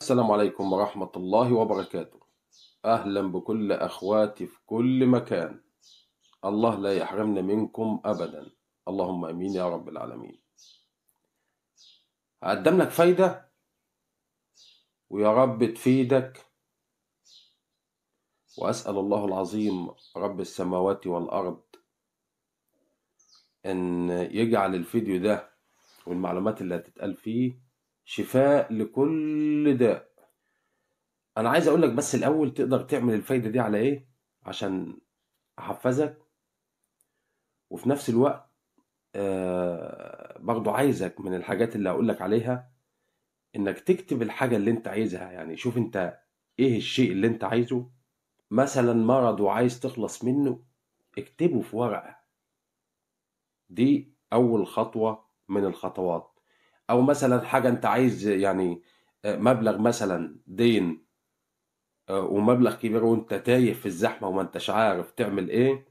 السلام عليكم ورحمة الله وبركاته أهلا بكل أخواتي في كل مكان الله لا يحرمنا منكم أبدا اللهم أمين يا رب العالمين أقدم لك فايدة ويا رب تفيدك وأسأل الله العظيم رب السماوات والأرض أن يجعل الفيديو ده والمعلومات اللي هتتقال فيه شفاء لكل داء انا عايز اقول لك بس الاول تقدر تعمل الفايده دي على ايه عشان احفزك وفي نفس الوقت آه برضو عايزك من الحاجات اللي هقول لك عليها انك تكتب الحاجه اللي انت عايزها يعني شوف انت ايه الشيء اللي انت عايزه مثلا مرض وعايز تخلص منه اكتبه في ورقه دي اول خطوه من الخطوات او مثلا حاجه انت عايز يعني آه، مبلغ مثلا دين آه، ومبلغ كبير وانت تايه في الزحمه وما انتش عارف تعمل ايه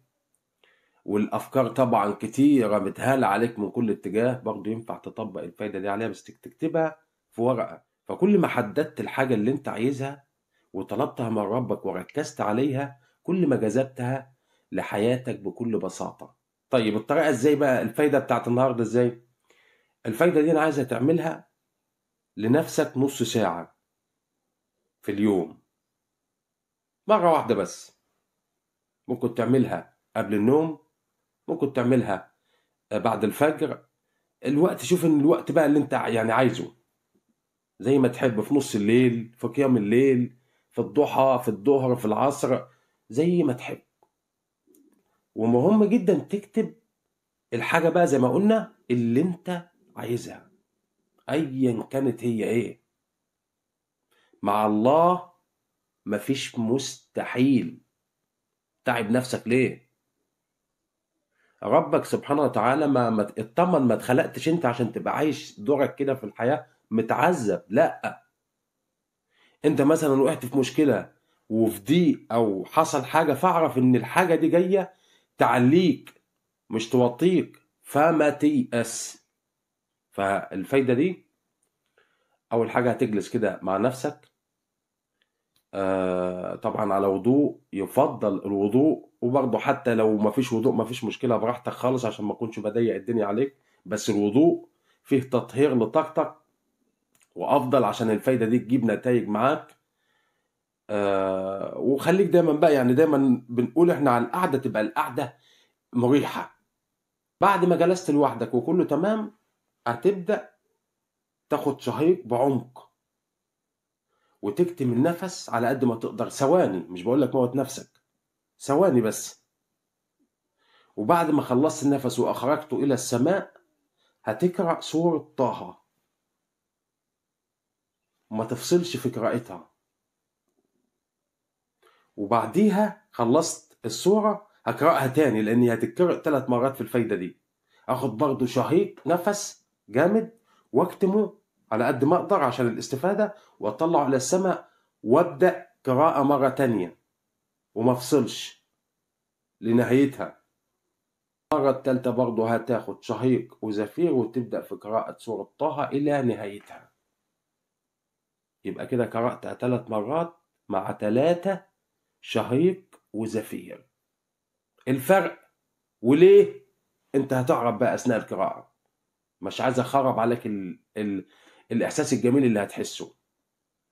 والافكار طبعا كتيره متهاله عليك من كل اتجاه برضه ينفع تطبق الفايده دي عليها بس تكتبها في ورقه فكل ما حددت الحاجه اللي انت عايزها وطلبتها من ربك وركزت عليها كل ما جذبتها لحياتك بكل بساطه طيب الطريقه ازاي بقى الفايده بتاعت النهارده ازاي الفايدة دي أنا عايزة تعملها لنفسك نص ساعة في اليوم مرة واحدة بس ممكن تعملها قبل النوم ممكن تعملها آه، بعد الفجر الوقت شوف ان الوقت بقى اللي انت يعني عايزه زي ما تحب في نص الليل في قيام الليل في الضحى في الظهر في العصر زي ما تحب ومهم جدا تكتب الحاجة بقى زي ما قلنا اللي انت عايزها ايا كانت هي ايه مع الله مفيش مستحيل تعب نفسك ليه ربك سبحانه وتعالى ما اطمن ما اتخلقتش انت عشان تبقى عايش دورك كده في الحياه متعذب لا انت مثلا وقعت في مشكله وفي ضيق او حصل حاجه فاعرف ان الحاجه دي جايه تعليك مش توطيك فما تيأس فالفايدة دي أول حاجة هتجلس كده مع نفسك آه، طبعا على وضوء يفضل الوضوء وبرضه حتى لو مفيش وضوء مفيش مشكلة براحتك خالص عشان ما أكونش بضيق الدنيا عليك بس الوضوء فيه تطهير لطاقتك وأفضل عشان الفايدة دي تجيب نتائج معاك آه وخليك دايما بقى يعني دايما بنقول احنا على القعدة تبقى القعدة مريحة بعد ما جلست لوحدك وكله تمام هتبدأ تاخد شهيق بعمق وتكتم النفس على قد ما تقدر ثواني مش بقول لك موت نفسك ثواني بس وبعد ما خلصت النفس واخرجته الى السماء هتقرا سوره طه وما تفصلش في قراءتها وبعديها خلصت السوره هقراها تاني لان هتتقرأ ثلاث مرات في الفايده دي اخد برضه شهيق نفس جامد واكتمه على قد ما اقدر عشان الاستفاده واطلعه الى السماء وابدا قراءه مره تانية وما افصلش لنهايتها المره الثالثه برضه هتاخد شهيق وزفير وتبدا في قراءه سوره طه الى نهايتها يبقى كده قراتها ثلاث مرات مع ثلاثه شهيق وزفير الفرق وليه انت هتعرف بقى اثناء القراءه مش عايز اخرب عليك ال... ال... الاحساس الجميل اللي هتحسه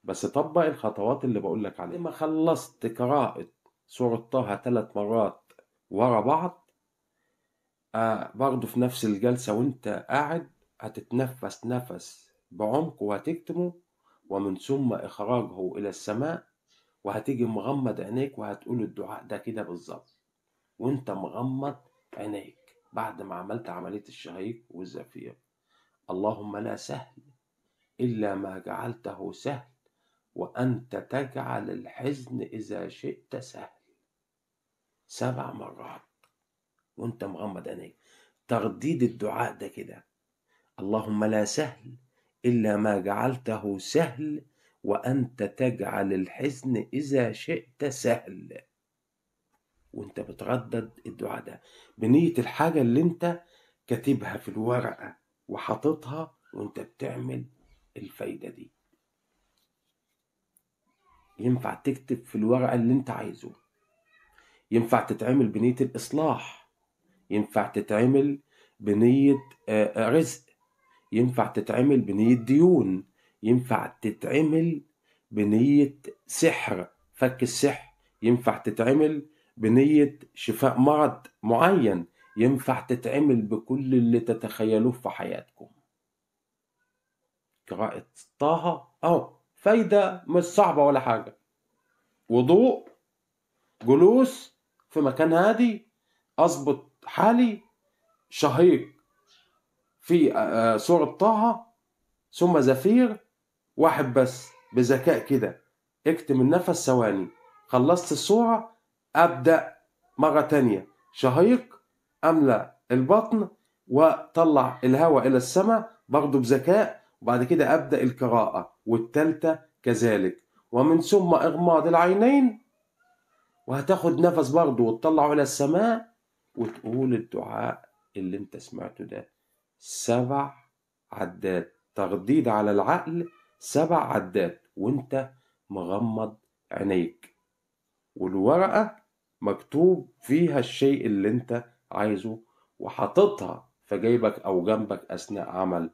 بس طبق الخطوات اللي بقول لك عليها لما خلصت قراءة سورة طه ثلاث مرات ورا بعض آه برضه في نفس الجلسة وانت قاعد هتتنفس نفس بعمق وهتكتمه ومن ثم إخراجه إلى السماء وهتيجي مغمض عينيك وهتقول الدعاء ده كده بالظبط وانت مغمض عينيك بعد ما عملت عملية الشهيق والزفير اللهم لا سهل إلا ما جعلته سهل وأنت تجعل الحزن إذا شئت سهل سبع مرات وأنت مغمض عينيك ترديد الدعاء ده كده اللهم لا سهل إلا ما جعلته سهل وأنت تجعل الحزن إذا شئت سهل وأنت بتردد الدعاء ده بنية الحاجة اللي أنت كاتبها في الورقة وحاططها وانت بتعمل الفايدة دي ينفع تكتب في الورقة اللي انت عايزه ينفع تتعمل بنية الإصلاح ينفع تتعمل بنية آه، آه، رزق ينفع تتعمل بنية ديون ينفع تتعمل بنية سحر فك السحر ينفع تتعمل بنية شفاء مرض معين ينفع تتعمل بكل اللي تتخيلوه في حياتكم قراءة طه أهو فايدة مش صعبة ولا حاجة وضوء جلوس في مكان هادي أظبط حالي شهيق في سورة آه، طه ثم زفير واحد بس بذكاء كده اكتم النفس ثواني خلصت الصورة أبدأ مرة تانية شهيق أملى البطن وطلع الهواء إلى السماء برضه بذكاء وبعد كده أبدأ القراءة والثالثه كذلك ومن ثم إغماض العينين وهتاخد نفس برضه وتطلعه إلى السماء وتقول الدعاء اللي أنت سمعته ده سبع عدات ترديد على العقل سبع عدات وأنت مغمض عينيك والورقة مكتوب فيها الشيء اللي أنت عايزه وحاططها في جيبك او جنبك اثناء عمل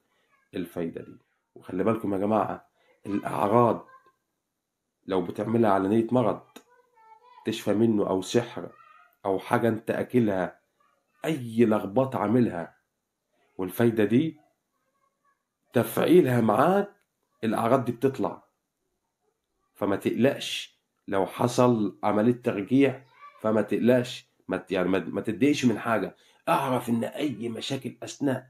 الفايده دي وخلي بالكم يا جماعه الاعراض لو بتعملها على نيه مرض تشفى منه او سحر او حاجه انت اكلها اي لخبطه عاملها والفايده دي تفعيلها معاك الاعراض دي بتطلع فما تقلقش لو حصل عمليه ترجيح فما تقلقش ما يعني ما تتضايقش من حاجه اعرف ان اي مشاكل اثناء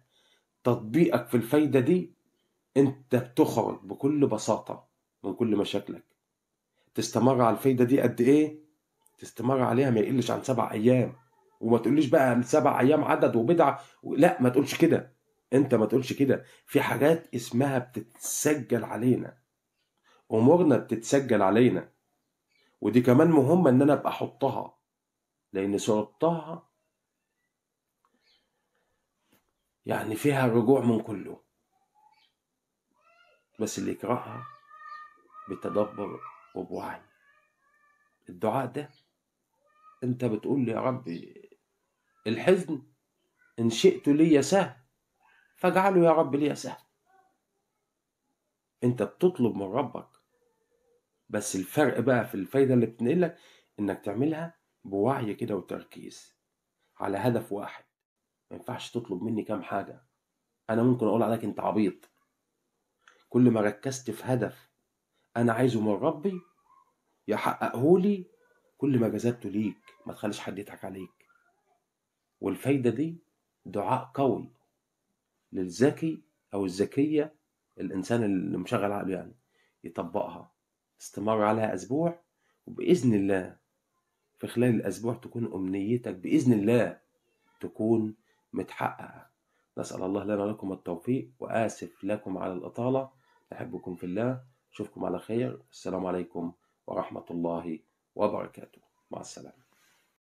تطبيقك في الفايده دي انت بتخرج بكل بساطه من كل مشاكلك تستمر على الفايده دي قد ايه تستمر عليها ما يقلش عن سبع ايام وما تقوليش بقى سبع ايام عدد وبدعه لا ما تقولش كده انت ما تقولش كده في حاجات اسمها بتتسجل علينا امورنا بتتسجل علينا ودي كمان مهمه ان انا ابقى احطها لأن سورة طه يعني فيها الرجوع من كله بس اللي يقرأها بتدبر وبوعي الدعاء ده انت بتقول لي يا ربي الحزن ان شئت لي سهل فاجعله يا رب لي سهل انت بتطلب من ربك بس الفرق بقى في الفايده اللي بتنقلك انك تعملها بوعي كده وتركيز على هدف واحد ما ينفعش تطلب مني كام حاجة أنا ممكن أقول عليك أنت عبيط كل ما ركزت في هدف أنا عايزه من ربي يحققهولي كل ما جذبته ليك ما تخليش حد يضحك عليك والفايدة دي دعاء قوي للذكي أو الذكية الإنسان اللي مشغل عقله يعني يطبقها استمر عليها أسبوع وبإذن الله في خلال الأسبوع تكون أمنيتك بإذن الله تكون متحققة نسأل الله لنا لكم التوفيق وآسف لكم على الإطالة أحبكم في الله أشوفكم على خير السلام عليكم ورحمة الله وبركاته مع السلامة